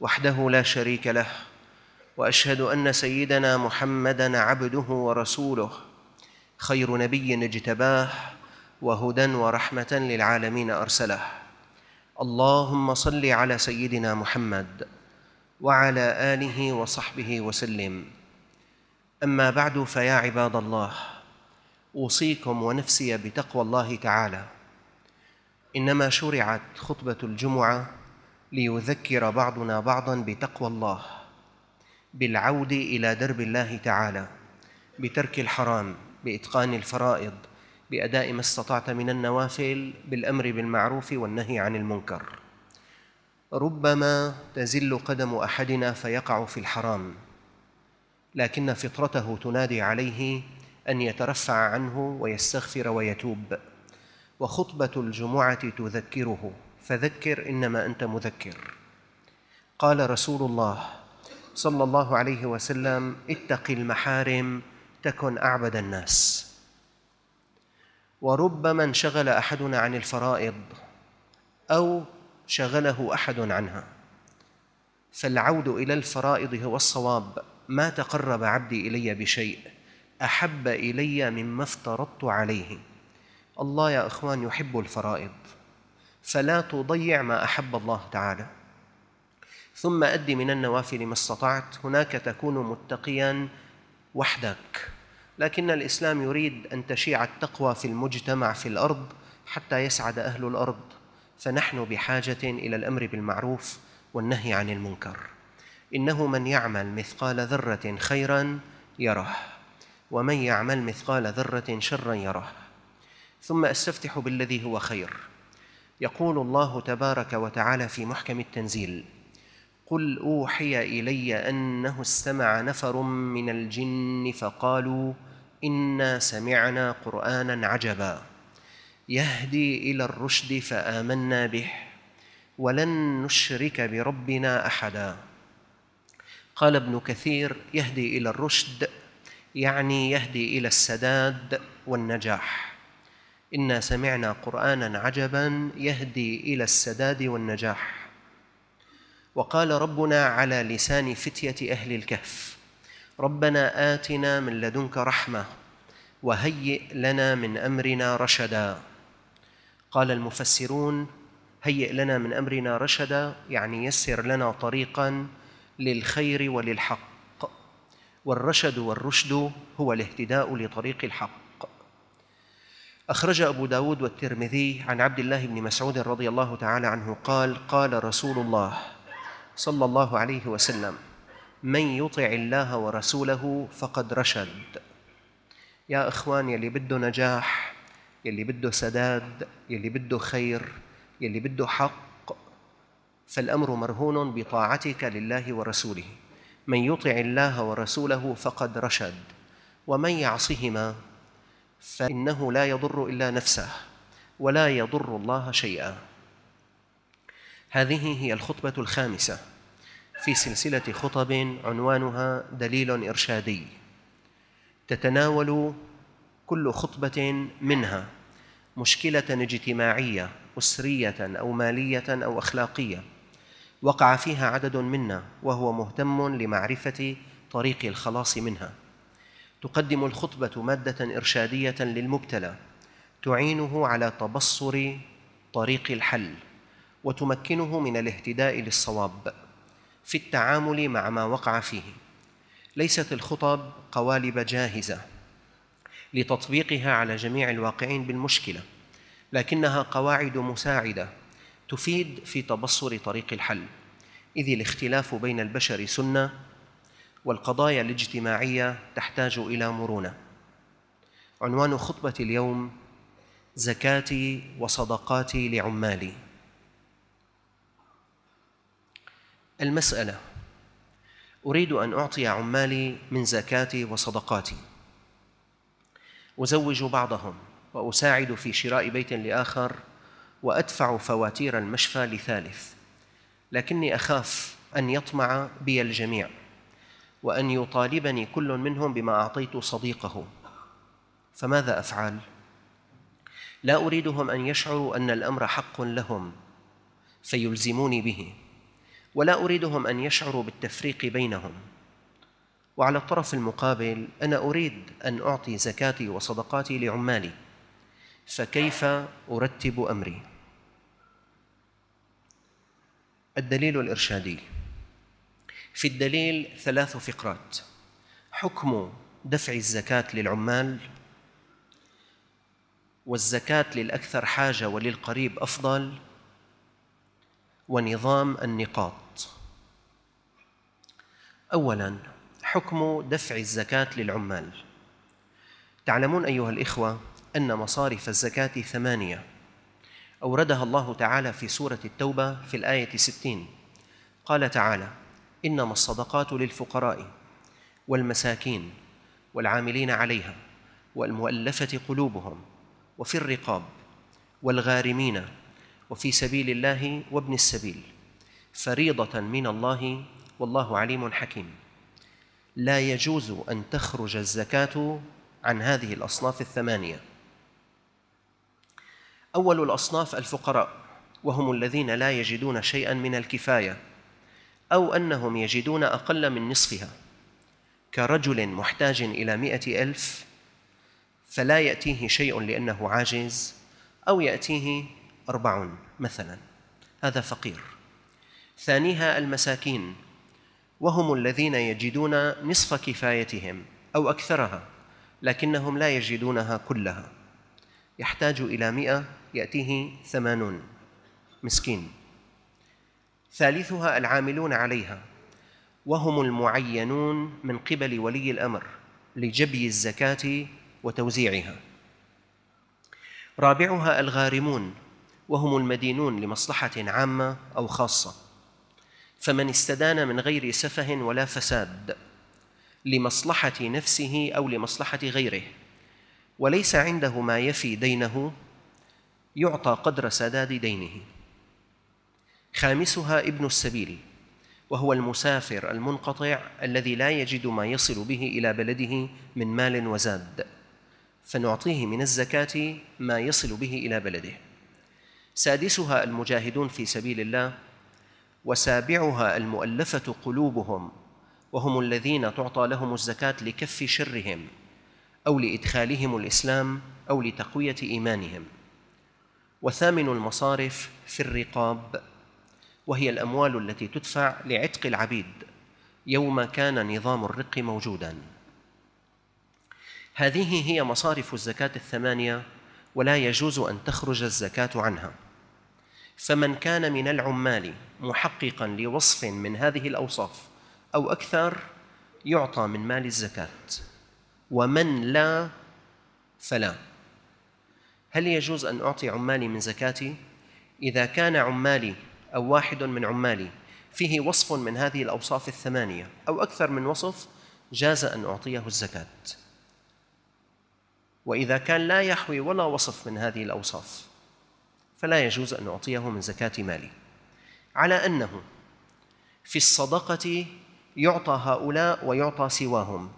وحده لا شريك له واشهد ان سيدنا محمدا عبده ورسوله خير نبي اجتباه وهدى ورحمه للعالمين ارسله اللهم صل على سيدنا محمد وعلى اله وصحبه وسلم اما بعد فيا عباد الله اوصيكم ونفسي بتقوى الله تعالى انما شرعت خطبه الجمعه ليذكر بعضنا بعضا بتقوى الله بالعود الى درب الله تعالى بترك الحرام باتقان الفرائض باداء ما استطعت من النوافل بالامر بالمعروف والنهي عن المنكر ربما تزل قدم احدنا فيقع في الحرام لكن فطرته تنادي عليه ان يترفع عنه ويستغفر ويتوب وخطبه الجمعه تذكره فذكر انما انت مذكر قال رسول الله صلى الله عليه وسلم اتق المحارم تكن اعبد الناس وربما انشغل احدنا عن الفرائض او شغله احد عنها فالعود الى الفرائض هو الصواب ما تقرب عبدي الي بشيء احب الي مما افترضت عليه الله يا اخوان يحب الفرائض فلا تضيع ما أحب الله تعالى ثم أد من النوافل ما استطعت هناك تكون متقيا وحدك لكن الإسلام يريد أن تشيع التقوى في المجتمع في الأرض حتى يسعد أهل الأرض فنحن بحاجة إلى الأمر بالمعروف والنهي عن المنكر إنه من يعمل مثقال ذرة خيرا يره ومن يعمل مثقال ذرة شرا يره ثم أستفتح بالذي هو خير يقول الله تبارك وتعالى في محكم التنزيل قل اوحي الي انه استمع نفر من الجن فقالوا انا سمعنا قرانا عجبا يهدي الى الرشد فامنا به ولن نشرك بربنا احدا قال ابن كثير يهدي الى الرشد يعني يهدي الى السداد والنجاح انا سمعنا قرانا عجبا يهدي الى السداد والنجاح وقال ربنا على لسان فتيه اهل الكهف ربنا اتنا من لدنك رحمه وهيئ لنا من امرنا رشدا قال المفسرون هيئ لنا من امرنا رشدا يعني يسر لنا طريقا للخير وللحق والرشد والرشد هو الاهتداء لطريق الحق أخرج أبو داود والترمذي عن عبد الله بن مسعود رضي الله تعالى عنه قال قال رسول الله صلى الله عليه وسلم من يطع الله ورسوله فقد رشد يا إخوان يلي بده نجاح يلي بده سداد يلي بده خير يلي بده حق فالأمر مرهون بطاعتك لله ورسوله من يطع الله ورسوله فقد رشد ومن يعصهما فإنه لا يضر إلا نفسه ولا يضر الله شيئا هذه هي الخطبة الخامسة في سلسلة خطب عنوانها دليل إرشادي تتناول كل خطبة منها مشكلة اجتماعية أسرية أو مالية أو أخلاقية وقع فيها عدد منا وهو مهتم لمعرفة طريق الخلاص منها تقدم الخطبة مادة إرشادية للمبتلى تعينه على تبصر طريق الحل وتمكنه من الاهتداء للصواب في التعامل مع ما وقع فيه ليست الخطب قوالب جاهزة لتطبيقها على جميع الواقعين بالمشكلة لكنها قواعد مساعدة تفيد في تبصر طريق الحل إذ الاختلاف بين البشر سنة والقضايا الاجتماعية تحتاج إلى مرونة عنوان خطبة اليوم زكاتي وصدقاتي لعمالي المسألة أريد أن أعطي عمالي من زكاتي وصدقاتي أزوج بعضهم وأساعد في شراء بيت لآخر وأدفع فواتير المشفى لثالث لكني أخاف أن يطمع بي الجميع وأن يطالبني كل منهم بما أعطيت صديقه فماذا أفعل؟ لا أريدهم أن يشعروا أن الأمر حق لهم فيلزموني به ولا أريدهم أن يشعروا بالتفريق بينهم وعلى الطرف المقابل أنا أريد أن أعطي زكاتي وصدقاتي لعمالي فكيف أرتب أمري؟ الدليل الإرشادي في الدليل ثلاث فقرات حكم دفع الزكاة للعمال والزكاة للأكثر حاجة وللقريب أفضل ونظام النقاط أولاً حكم دفع الزكاة للعمال تعلمون أيها الإخوة أن مصارف الزكاة ثمانية أوردها الله تعالى في سورة التوبة في الآية 60 قال تعالى انما الصدقات للفقراء والمساكين والعاملين عليها والمؤلفه قلوبهم وفي الرقاب والغارمين وفي سبيل الله وابن السبيل فريضه من الله والله عليم حكيم لا يجوز ان تخرج الزكاه عن هذه الاصناف الثمانيه اول الاصناف الفقراء وهم الذين لا يجدون شيئا من الكفايه أو أنهم يجدون أقل من نصفها كرجل محتاج إلى مئة ألف فلا يأتيه شيء لأنه عاجز أو يأتيه أربعون مثلا هذا فقير ثانيها المساكين وهم الذين يجدون نصف كفايتهم أو أكثرها لكنهم لا يجدونها كلها يحتاج إلى مئة يأتيه ثمانون مسكين ثالثها العاملون عليها وهم المعينون من قبل ولي الامر لجبي الزكاه وتوزيعها رابعها الغارمون وهم المدينون لمصلحه عامه او خاصه فمن استدان من غير سفه ولا فساد لمصلحه نفسه او لمصلحه غيره وليس عنده ما يفي دينه يعطى قدر سداد دينه خامسها ابن السبيل وهو المسافر المنقطع الذي لا يجد ما يصل به الى بلده من مال وزاد فنعطيه من الزكاه ما يصل به الى بلده سادسها المجاهدون في سبيل الله وسابعها المؤلفه قلوبهم وهم الذين تعطى لهم الزكاه لكف شرهم او لادخالهم الاسلام او لتقويه ايمانهم وثامن المصارف في الرقاب وهي الأموال التي تدفع لعتق العبيد يوم كان نظام الرق موجوداً هذه هي مصارف الزكاة الثمانية ولا يجوز أن تخرج الزكاة عنها فمن كان من العمال محققا لوصف من هذه الأوصاف أو أكثر يعطى من مال الزكاة ومن لا فلا هل يجوز أن أعطي عمالي من زكاتي؟ إذا كان عمالي أو واحد من عمالي فيه وصف من هذه الأوصاف الثمانية أو أكثر من وصف جاز أن أعطيه الزكاة وإذا كان لا يحوي ولا وصف من هذه الأوصاف فلا يجوز أن أعطيه من زكاة مالي على أنه في الصدقة يعطى هؤلاء ويعطى سواهم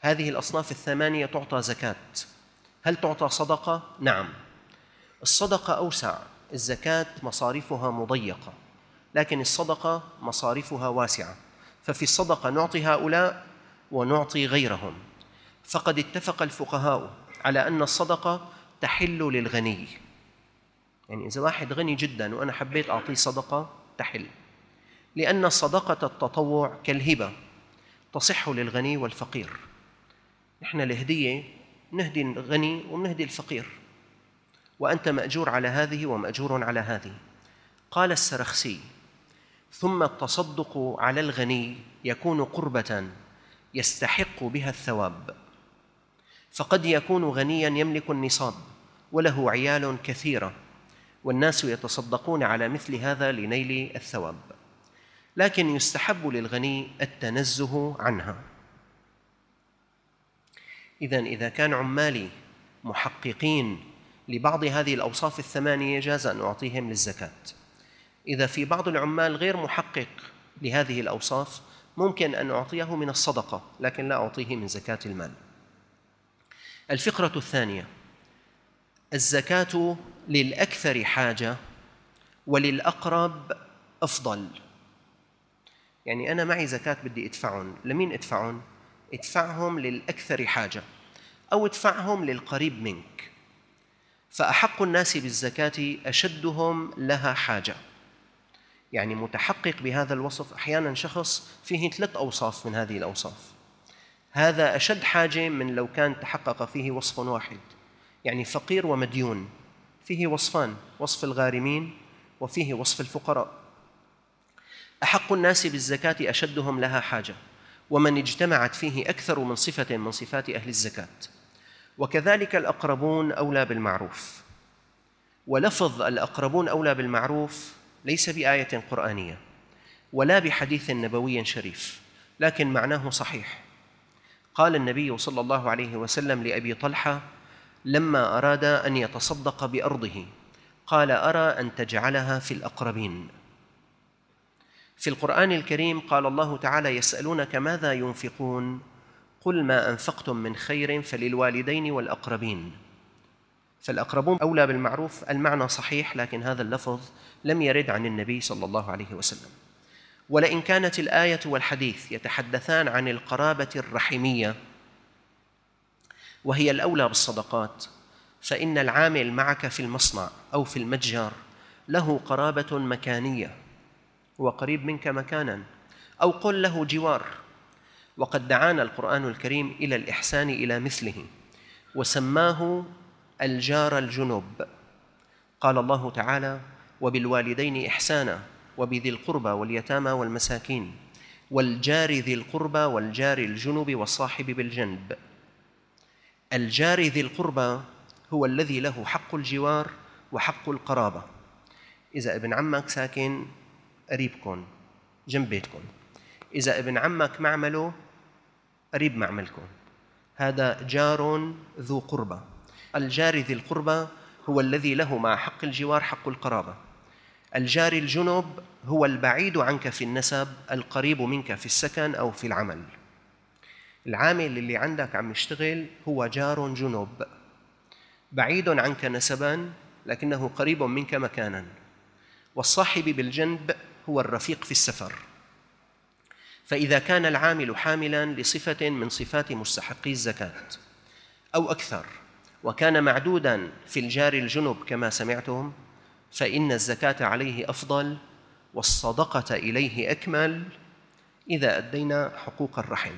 هذه الأصناف الثمانية تعطى زكاة هل تعطى صدقة؟ نعم الصدقة أوسع الزكاة مصاريفها مضيقة لكن الصدقة مصاريفها واسعة ففي الصدقة نعطي هؤلاء ونعطي غيرهم فقد اتفق الفقهاء على أن الصدقة تحل للغني يعني إذا واحد غني جدا وأنا حبيت أعطيه صدقة تحل لأن صدقة التطوع كالهبة تصح للغني والفقير نحن الهدية نهدي الغني ومنهدي الفقير وأنت مأجور على هذه ومأجور على هذه قال السرخسي ثم التصدق على الغني يكون قربة يستحق بها الثواب فقد يكون غنيا يملك النصاب وله عيال كثيرة والناس يتصدقون على مثل هذا لنيل الثواب لكن يستحب للغني التنزه عنها إذا إذا كان عمالي محققين لبعض هذه الأوصاف الثمانية جاز أن أعطيهم للزكاة إذا في بعض العمال غير محقق لهذه الأوصاف ممكن أن أعطيه من الصدقة لكن لا أعطيه من زكاة المال الفقرة الثانية الزكاة للأكثر حاجة وللأقرب أفضل يعني أنا معي زكاة بدي أدفعهم لمين أدفعهم؟ ادفعهم للأكثر حاجة أو ادفعهم للقريب منك فأحق الناس بالزكاة أشدهم لها حاجة يعني متحقق بهذا الوصف أحيانا شخص فيه ثلاث أوصاف من هذه الأوصاف هذا أشد حاجة من لو كان تحقق فيه وصف واحد يعني فقير ومديون فيه وصفان وصف الغارمين وفيه وصف الفقراء أحق الناس بالزكاة أشدهم لها حاجة ومن اجتمعت فيه أكثر من صفة من صفات أهل الزكاة وكذلك الأقربون أولى بالمعروف ولفظ الأقربون أولى بالمعروف ليس بآية قرآنية ولا بحديث نبوي شريف لكن معناه صحيح قال النبي صلى الله عليه وسلم لأبي طلحة لما أراد أن يتصدق بأرضه قال أرى أن تجعلها في الأقربين في القرآن الكريم قال الله تعالى يسألونك ماذا ينفقون قل ما أنفقتم من خير فللوالدين والأقربين فالأقربون أولى بالمعروف المعنى صحيح لكن هذا اللفظ لم يرد عن النبي صلى الله عليه وسلم ولئن كانت الآية والحديث يتحدثان عن القرابة الرحمية وهي الأولى بالصدقات فإن العامل معك في المصنع أو في المتجر له قرابة مكانية هو قريب منك مكانا أو قل له جوار وقد دعانا القرآن الكريم إلى الإحسان إلى مثله وسماه الجار الجنب قال الله تعالى وبالوالدين إحسانا وبذي القربى واليتامى والمساكين والجار ذي القربى والجار الجنب والصاحب بالجنب الجار ذي القربى هو الذي له حق الجوار وحق القرابة إذا ابن عمك ساكن قريبكم جنب بيتكم إذا ابن عمك معمله قريب معملكم هذا جار ذو قربة الجار ذي القربة هو الذي له مع حق الجوار حق القرابة الجار الجنب هو البعيد عنك في النسب القريب منك في السكن أو في العمل العامل اللي عندك عم يشتغل هو جار جنب بعيد عنك نسبا لكنه قريب منك مكانا والصاحب بالجنب هو الرفيق في السفر فإذا كان العامل حاملا لصفة من صفات مستحقي الزكاة أو أكثر وكان معدودا في الجار الجنب كما سمعتم فإن الزكاة عليه أفضل والصدقة إليه أكمل إذا أدينا حقوق الرحم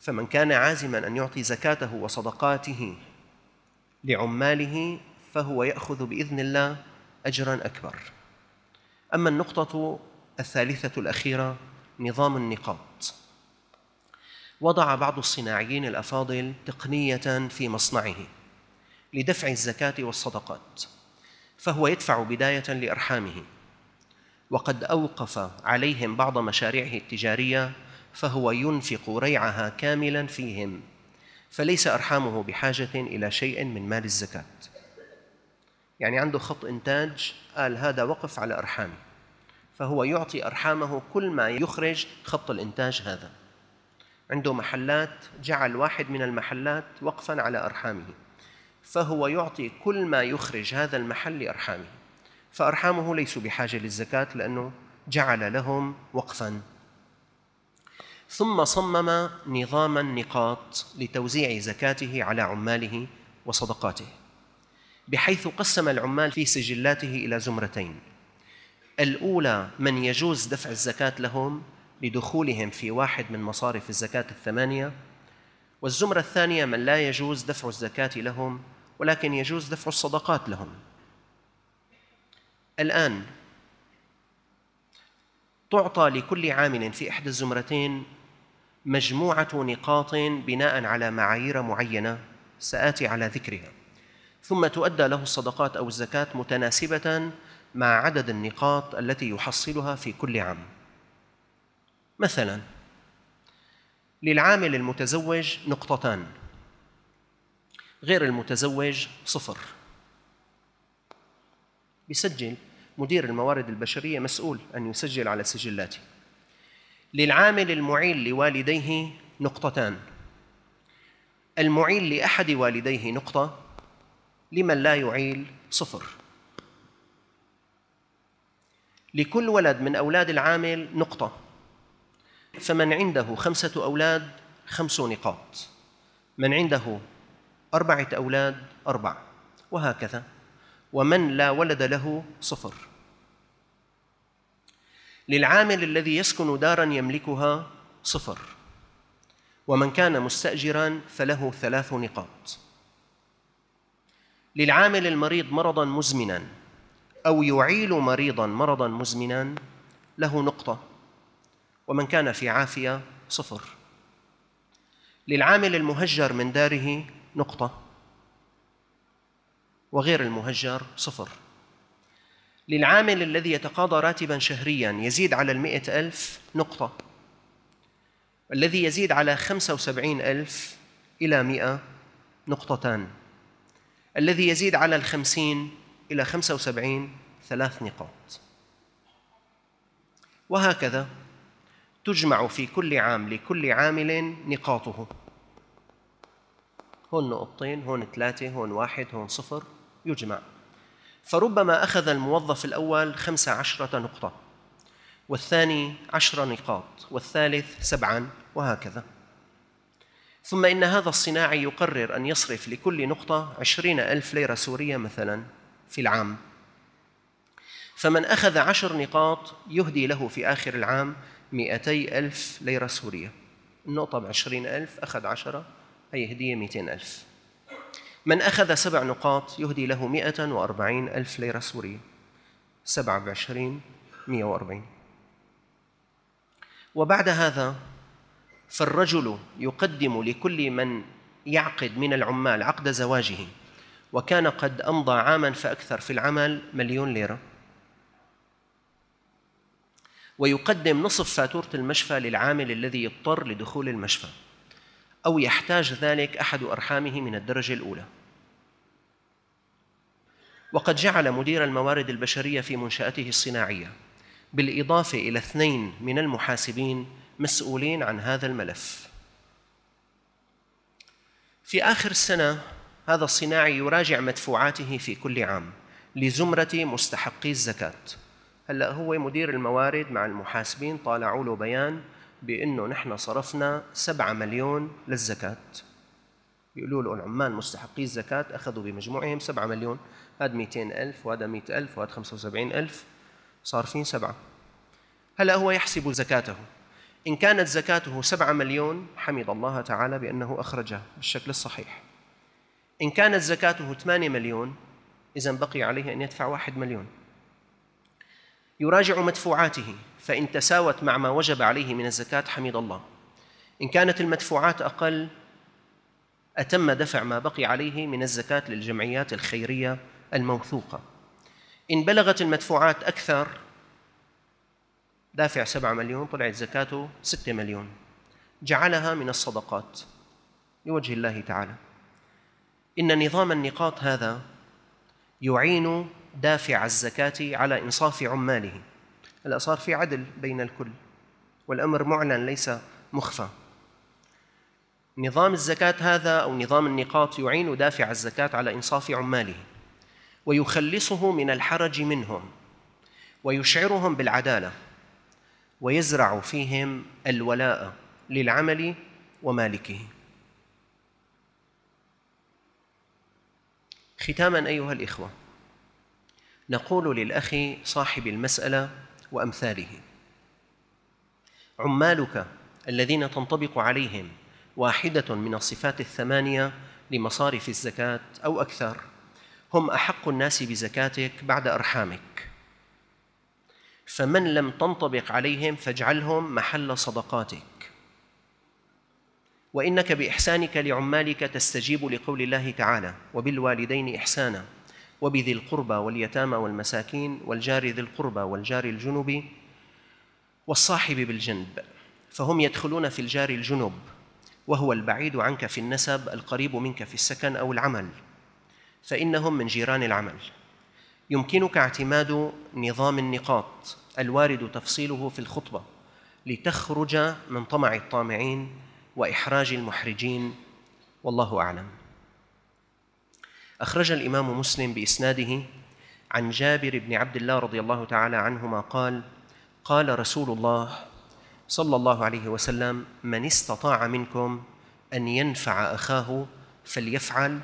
فمن كان عازما أن يعطي زكاته وصدقاته لعماله فهو يأخذ بإذن الله أجرا أكبر أما النقطة الثالثة الأخيرة نظام النقاط وضع بعض الصناعيين الأفاضل تقنية في مصنعه لدفع الزكاة والصدقات فهو يدفع بداية لأرحامه وقد أوقف عليهم بعض مشاريعه التجارية فهو ينفق ريعها كاملا فيهم فليس أرحامه بحاجة إلى شيء من مال الزكاة يعني عنده خط إنتاج قال هذا وقف على أرحامي فهو يعطي أرحامه كل ما يخرج خط الإنتاج هذا عنده محلات جعل واحد من المحلات وقفا على أرحامه فهو يعطي كل ما يخرج هذا المحل لأرحامه فأرحامه ليسوا بحاجة للزكاة لأنه جعل لهم وقفا ثم صمم نظام النقاط لتوزيع زكاته على عماله وصدقاته بحيث قسم العمال في سجلاته إلى زمرتين الأولى من يجوز دفع الزكاة لهم لدخولهم في واحد من مصارف الزكاة الثمانية والزمرة الثانية من لا يجوز دفع الزكاة لهم ولكن يجوز دفع الصدقات لهم الآن تعطى لكل عامل في إحدى الزمرتين مجموعة نقاط بناء على معايير معينة سآتي على ذكرها ثم تؤدى له الصدقات أو الزكاة متناسبة مع عدد النقاط التي يحصلها في كل عام مثلا للعامل المتزوج نقطتان غير المتزوج صفر بسجل مدير الموارد البشرية مسؤول أن يسجل على سجلاتي للعامل المعيل لوالديه نقطتان المعيل لأحد والديه نقطة لمن لا يعيل صفر لكل ولد من أولاد العامل نقطة فمن عنده خمسة أولاد خمس نقاط من عنده أربعة أولاد أربع وهكذا ومن لا ولد له صفر للعامل الذي يسكن دارا يملكها صفر ومن كان مستأجرا فله ثلاث نقاط للعامل المريض مرضا مزمنا أو يعيل مريضا مرضا مزمنا له نقطة ومن كان في عافية صفر للعامل المهجر من داره نقطة وغير المهجر صفر للعامل الذي يتقاضى راتبا شهريا يزيد على المئة ألف نقطة الذي يزيد على خمسة وسبعين ألف إلى مئة نقطتان الذي يزيد على الخمسين إلى 75 ثلاث نقاط وهكذا تجمع في كل عام لكل عامل نقاطه هون نقطتين هون ثلاثة هون واحد هون صفر يجمع فربما أخذ الموظف الأول خمسة عشرة نقطة والثاني عشر نقاط والثالث سبعا وهكذا ثم إن هذا الصناعي يقرر أن يصرف لكل نقطة عشرين ألف ليرة سورية مثلا في العام فمن أخذ عشر نقاط يهدي له في آخر العام مئتي ألف ليرة سورية النقطة بعشرين ألف أخذ عشرة أي هدية مئتين ألف من أخذ سبع نقاط يهدي له وأربعين ألف ليرة سورية سبعة بعشرين 140 وبعد هذا فالرجل يقدم لكل من يعقد من العمال عقد زواجه وكان قد أمضى عاما فأكثر في العمل مليون ليرة ويقدم نصف فاتورة المشفى للعامل الذي يضطر لدخول المشفى أو يحتاج ذلك أحد أرحامه من الدرجة الأولى وقد جعل مدير الموارد البشرية في منشأته الصناعية بالإضافة إلى اثنين من المحاسبين مسؤولين عن هذا الملف في آخر السنة هذا الصناعي يراجع مدفوعاته في كل عام لزمرة مستحقي الزكاة هلا هو مدير الموارد مع المحاسبين طالعوا له بيان بانه نحن صرفنا 7 مليون للزكاة بيقولوا له العمال مستحقي الزكاة أخذوا بمجموعهم 7 مليون هذا 200 ألف وهذا 100 ألف وهذا 75 ألف صارفين سبعة هلأ هو يحسب زكاته إن كانت زكاته 7 مليون حمد الله تعالى بأنه أخرجها بالشكل الصحيح إن كانت زكاته 8 مليون إذا بقي عليه أن يدفع واحد مليون يراجع مدفوعاته فإن تساوت مع ما وجب عليه من الزكاة حمد الله إن كانت المدفوعات أقل أتم دفع ما بقي عليه من الزكاة للجمعيات الخيرية الموثوقة إن بلغت المدفوعات أكثر دافع سبعة مليون طلعت زكاته ستة مليون جعلها من الصدقات لوجه الله تعالى إن نظام النقاط هذا يعين دافع الزكاة على إنصاف عماله هلا صار في عدل بين الكل والأمر معلن ليس مخفى نظام الزكاة هذا أو نظام النقاط يعين دافع الزكاة على إنصاف عماله ويخلصه من الحرج منهم ويشعرهم بالعدالة ويزرع فيهم الولاء للعمل ومالكه ختاما ايها الاخوه نقول للاخ صاحب المساله وامثاله عمالك الذين تنطبق عليهم واحده من الصفات الثمانيه لمصارف الزكاه او اكثر هم احق الناس بزكاتك بعد ارحامك فمن لم تنطبق عليهم فاجعلهم محل صدقاتك وانك باحسانك لعمالك تستجيب لقول الله تعالى وبالوالدين احسانا وبذي القربى واليتامى والمساكين والجار ذي القربى والجار الجنب والصاحب بالجنب فهم يدخلون في الجار الجنب وهو البعيد عنك في النسب القريب منك في السكن او العمل فانهم من جيران العمل يمكنك اعتماد نظام النقاط الوارد تفصيله في الخطبه لتخرج من طمع الطامعين وإحراج المحرجين والله أعلم أخرج الإمام مسلم بإسناده عن جابر بن عبد الله رضي الله تعالى عنهما قال قال رسول الله صلى الله عليه وسلم من استطاع منكم أن ينفع أخاه فليفعل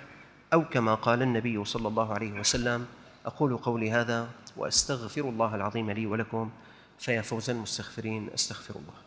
أو كما قال النبي صلى الله عليه وسلم أقول قولي هذا وأستغفر الله العظيم لي ولكم فيا فوز المستغفرين أستغفر الله